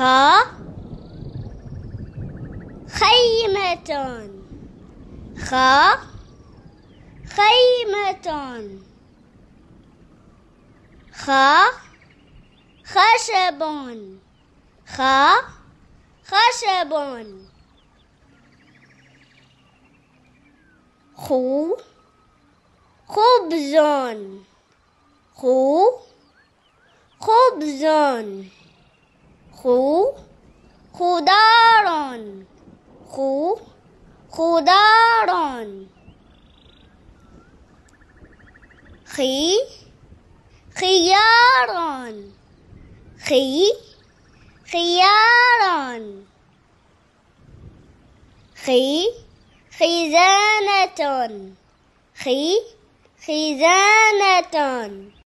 خا خيمة خا خيمة خا خشب خا خشب خو خبز خو خبز خو خضار خو خضار خي خيار خي خيار خي خزانة خي خزانة